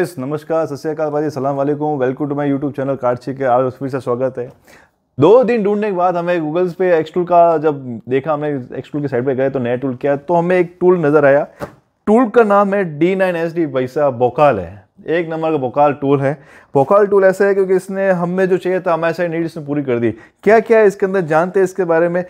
yes नमस्कार श्रीकाल भाजी सलाम वालेकुम welcome to my YouTube channel कार्डशी के आज फिर से स्वागत है दो दिन ढूंढने के बाद हमें गूगल्स पे एक्स टूल का जब देखा हमने टूल की साइड पे गए तो नया टूल किया तो हमें एक टूल नज़र आया टूल का नाम है डी नाइन एस डी वैसा बोकाल है एक नंबर का बोकाल टूल है बोकाल टूल ऐसा है क्योंकि इसने हमें जो चाहिए था हमारे सारी नीड इसने पूरी कर दी क्या क्या इसके अंदर जानते हैं इसके बारे में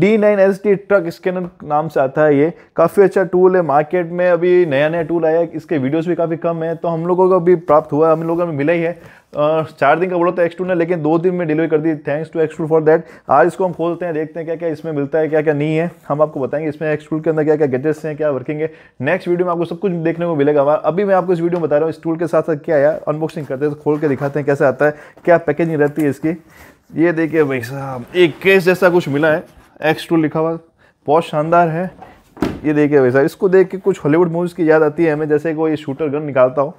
D nine S T truck scanner नाम से आता है ये काफ़ी अच्छा टूल है मार्केट में अभी नया नया टूल आया है इसके वीडियोस भी काफ़ी कम है तो हम लोगों को अभी प्राप्त हुआ है हम लोगों में मिला ही है चार दिन का बोला तो एक्स टू ने लेकिन दो दिन में डिलीवरी कर दी thanks to X two for that आज इसको हम खोलते हैं देखते हैं क्या क्या इसमें मिलता है क्या क्या नहीं है हम आपको बताएंगे इसमें एक्स टूल के अंदर क्या क्या गैजेट्स हैं क्या वर्किंग है नेक्स्ट वीडियो में आपको सब कुछ देखने को मिलेगा अभी मैं आपको इस वीडियो में बता रहा हूँ इस टूल के साथ साथ क्या आया अनबॉक्सिंग करते हैं तो खोल के दिखाते हैं कैसे आता है क्या पैकेजिंग रहती है इसकी ये देखिए भाई साहब एक केस जैसा कुछ मिला है एक्स टू लिखा हुआ बहुत शानदार है ये देखिए भाई साहब इसको देख के कुछ हॉलीवुड मूवीज़ की याद आती है हमें जैसे कोई शूटर गन निकालता हो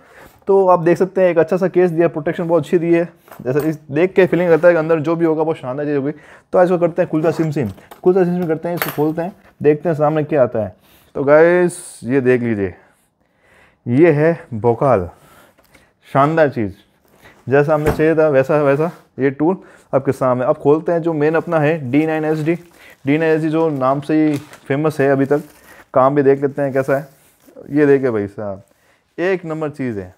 तो आप देख सकते हैं एक अच्छा सा केस दिया प्रोटेक्शन बहुत अच्छी दी है जैसे इस देख के फीलिंग करता है कि अंदर जो भी होगा बहुत शानदार चीज़ होगी तो इसको करते हैं कुलता सिम सिम कुलता सिम सिम करते हैं इसको खोलते हैं देखते हैं सामने क्या आता है तो गैस ये देख लीजिए ये है भोकाल शानदार चीज़ जैसा हमने चाहिए था वैसा वैसा ये टूल आपके सामने अब खोलते हैं जो मेन अपना है D nine S D D nine S D जो नाम से ही फेमस है अभी तक काम भी देख लेते हैं कैसा है ये देखे भाई साहब एक नंबर चीज़ है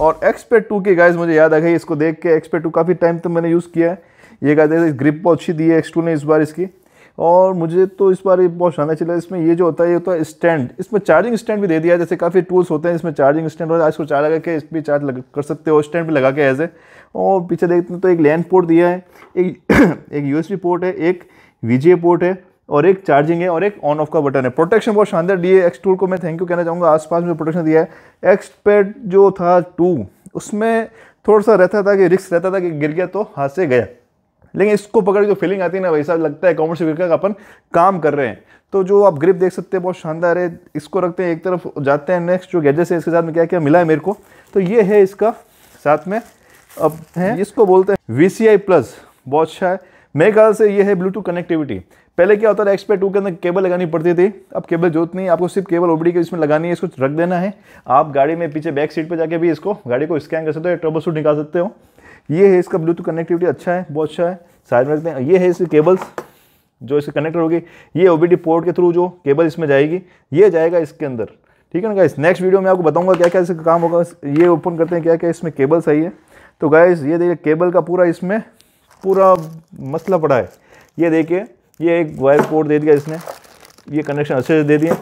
और एक्स पे टू के गाइज मुझे याद आ गई इसको देख के एक्स पे टू काफ़ी टाइम तक मैंने यूज़ किया है ये गाइज ग्रिप बहुत अच्छी दी है एक्स टू ने इस बार इसकी और मुझे तो इस बार ये बहुत शाना चला इसमें ये जो होता है ये होता है स्टैंड इसमें चार्जिंग स्टैंड भी दे दिया जैसे काफ़ी टूल्स होते हैं इसमें चार्जिंग स्टैंड होता है इसको चार्ज लगा के इस भी चार्ज लग, कर सकते हो स्टैंड भी लगा के एज ए और पीछे देखते हैं तो एक लैंड पोर्ट दिया है एक एक यू पोर्ट है एक वी पोर्ट है और एक चार्जिंग है और एक ऑन ऑफ का बटन है प्रोटेक्शन बहुत शानदार डी एक्स टूल को मैं थैंक यू कहना चाहूँगा आसपास में प्रोटेक्शन दिया है एक्स जो था टू उसमें थोड़ा सा रहता था कि रिस्क रहता था कि गिर गया तो हाथ से गया लेकिन इसको पकड़ जो फीलिंग आती है ना वैसा लगता है कॉमर्स वीकर का अपन काम कर रहे हैं तो जो आप ग्रिप देख सकते हैं बहुत शानदार है इसको रखते हैं एक तरफ जाते हैं नेक्स्ट जो गैजेट्स है इसके साथ में क्या क्या मिला है मेरे को तो ये है इसका साथ में अब है इसको बोलते हैं वी प्लस बहुत अच्छा है मेरे ख्याल से ये है ब्लूटूथ कनेक्टिविटी पहले क्या होता था एक्सपे टू के अंदर केबल लगानी पड़ती थी अब केबल जोत नहीं आपको सिर्फ केबल ओबडी के इसमें लगानी है इसको रख देना है आप गाड़ी में पीछे बैक सीट पर जाके भी इसको गाड़ी को स्कैन कर सकते हो ट्रबल सूट निकाल सकते हो ये है इसका ब्लूटूथ कनेक्टिविटी अच्छा है बहुत अच्छा है साइड में रखते हैं ये है इसकी केबल्स जो इससे कनेक्टर होगी ये ओ पोर्ट के थ्रू जो केबल इसमें जाएगी ये जाएगा इसके अंदर ठीक है ना गाइस नेक्स्ट वीडियो में आपको बताऊंगा क्या क्या इसका काम होगा ये ओपन करते हैं क्या क्या इसमें केबल सही है तो गाइस ये देखिए केबल का पूरा इसमें पूरा मसला पड़ा है ये देखिए ये एक वायर कोड दे दिया इसने ये कनेक्शन अच्छे से दे दिए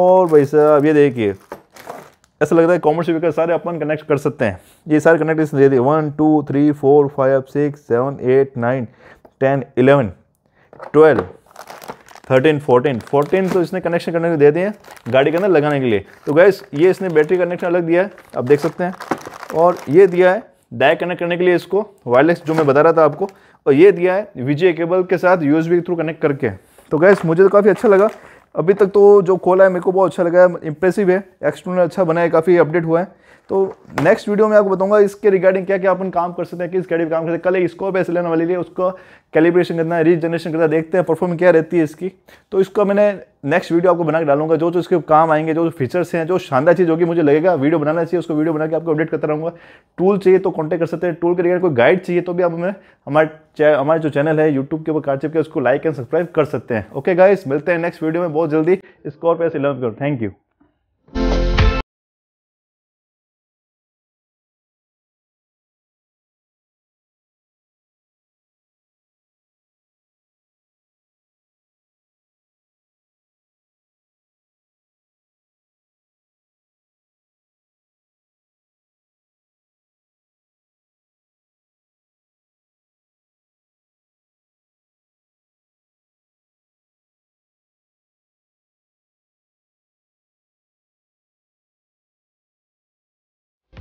और भाई साहब ये देखिए ऐसा लग रहा है कॉमर्स स्पीकर सारे अपन कनेक्ट कर सकते हैं ये सारे कनेक्ट इसने दे दिए one two three four five six seven eight nine ten eleven twelve thirteen fourteen fourteen तो इसने कनेक्शन करने के दे दिए गाड़ी के अंदर लगाने के लिए तो गैस ये इसने बैटरी कनेक्शन अलग दिया है आप देख सकते हैं और ये दिया है डायरेक्ट कनेक्ट करने के लिए इसको वायरलेस जो मैं बता रहा था आपको और ये दिया है विजय केबल के साथ यू के थ्रू कनेक्ट करके तो गैस मुझे तो काफ़ी अच्छा लगा अभी तक तो जो खोला है मेरे को बहुत अच्छा लगा है इंप्रेसिव अच्छा है एक्सटर्नल अच्छा बना है काफ़ी अपडेट हुआ है तो नेक्स्ट वीडियो में आपको बताऊंगा इसके रिगार्डिंग क्या क्या अपन काम कर सकते हैं किस गाड़ी पर काम कर सकते हैं कल स्कोप ऐसे लेने वाली है उसको कैलिब्रेशन करना है रीजनरेशन करना देखते हैं परफॉर्म क्या रहती है इसकी तो इसको मैंने नेक्स्ट वीडियो आपको बना के डालूंगा जो जो इसके काम आएंगे जो फीचर्स हैं जो शानदार चीज़ होगी मुझे लगेगा वीडियो बनाना चाहिए उसको वीडियो बना के आपको अपडेट करता रहूँगा टूल चाहिए तो कॉन्टेक्ट कर सकते हैं टूल के रिगार्ड कोई गाइड चाहिए तो भी आप हमें हमारे हमारे जो चैनल है यूट्यूब के ऊपर कार्डशिप के उसको लाइक एंड सब्सक्राइब कर सकते हैं ओके गाइस मिलते हैं नेक्स्ट वीडियो में बहुत जल्दी स्कॉर्पियो करो थैंक यू